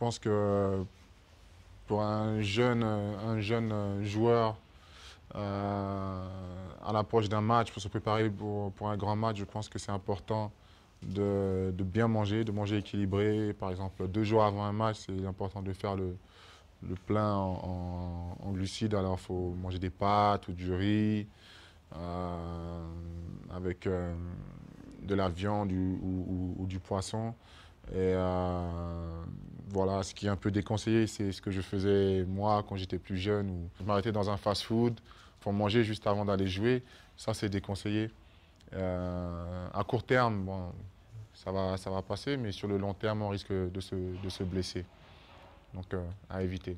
Je pense que pour un jeune, un jeune joueur euh, à l'approche d'un match, pour se préparer pour, un grand match, je pense que c'est important de, bien manger, de manger équilibré. Par exemple, deux jours avant un match, c'est important de faire le, plein en, glucides. Alors, il faut manger des pâtes ou du riz euh, avec euh, de la viande ou, du poisson voilà, ce qui est un peu déconseillé, c'est ce que je faisais moi quand j'étais plus jeune, où je m'arrêtais dans un fast-food pour manger juste avant d'aller jouer. Ça, c'est déconseillé. Euh, à court terme, ça, va, ça va passer, mais sur le long terme, on risque de se, blesser. Donc, euh, à éviter.